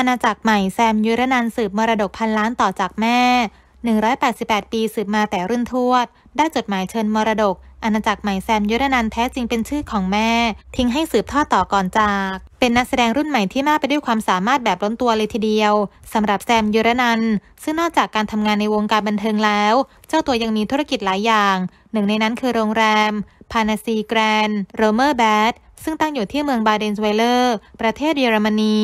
อาณาจักรใหม่แซมยุรนันสืบมรดกพันล้านต่อจากแม่ 188 ปีสืบมาแต่รุ่นทวด ได้จดหมายเชิญมรดกอาณาจักรใหม่แซมยุรนันแท้จริงเป็นชื่อของแม่ ทิ้งให้สืบทอดต่อก่อนจาก เป็นนักแสดงรุ่นใหม่ที่มากไปด้วยความสามารถแบบล้นตัวเลยทีเดียว สำหรับแซมยุรนันซึ่งนอกจากการทำงานในวงการบันเทิงแล้ว เจ้าตัวยังมีธุรกิจหลายอย่าง หนึ่งในนั้นคือโรงแรม พานาซีแกรนด์โรเมอร์แบดซึ่งตั้งอยู่ที่เมืองบาเดนสเวเลอร์ประเทศเยอรมนี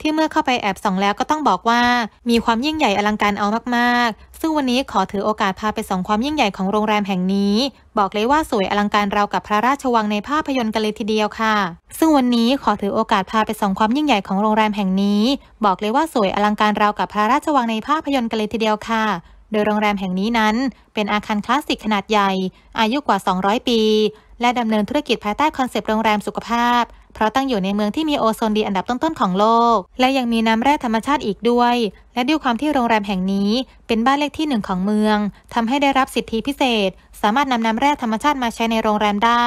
ที่เมื่อเข้าไปแอบส่องแล้วก็ต้องบอกว่า มีความยิ่งใหญ่อลังการเอามากๆ ซึ่งวันนี้ขอถือโอกาสพาไปส่องความยิ่งใหญ่ของโรงแรมแห่งนี้บอกเลยว่าสวยอลังการราวกับพระราชวังในภาพยนตร์กันเลยทีเดียวค่ะ ซึ่งวันนี้ขอถือโอกาสพาไปส่องความยิ่งใหญ่ของโรงแรมแห่งนี้ บอกเลยว่าสวยอลังการราวกับพระราชวังในภาพยนตร์กันเลยทีเดียวค่ะ โดยโรงแรมแห่งนี้นั้นเป็นอาคารคลาสสิกขนาดใหญ่ อายุกว่า 200 ปี และดำเนินธุรกิจภายใต้คอนเซปต์โรงแรมสุขภาพ เพราะตั้งอยู่ในเมืองที่มีโอโซนดีอันดับต้นๆของโลก และยังมีน้ำแร่ธรรมชาติอีกด้วยและด้วยความที่โรงแรมแห่งนี้เป็นบ้านเลขที่หนึ่งของเมือง ทำให้ได้รับสิทธิพิเศษ สามารถนำน้ำแร่ธรรมชาติมาใช้ในโรงแรมได้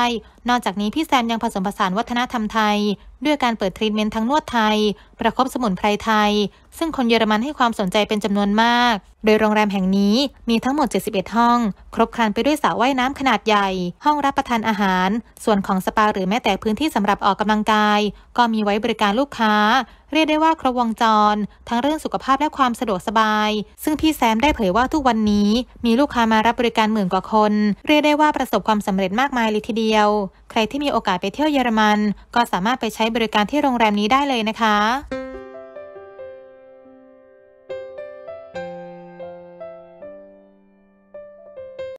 นอกจากนี้พี่แซมยังผสมผสานวัฒนธรรมไทย ด้วยการเปิดทรีทเมนต์ทั้งนวดไทย ประคบสมุนไพรไทย ซึ่งคนเยอรมันให้ความสนใจเป็นจำนวนมาก โดยโรงแรมแห่งนี้มีทั้งหมด 71ห้อง ครบครันไปด้วยสระว่ายน้ำขนาดใหญ่ ห้องรับประทานอาหาร ส่วนของสปาหรือแม้แต่พื้นที่สำหรับออกกำลังกาย ก็มีไว้บริการลูกค้าเรียกได้ว่าครบวงจร ทั้งเรื่องสุขภาพและความสะดวกสบาย ซึ่งพี่แซมได้เผยว่าทุกวันนี้ มีลูกค้ามารับบริการหมื่นกว่าคน เรียกได้ว่าประสบความสำเร็จมากมายเลยทีเดียว ใครที่มีโอกาสไปเที่ยวเยอรมัน ก็สามารถไปใช้บริการที่โรงแรมนี้ได้เลยนะคะ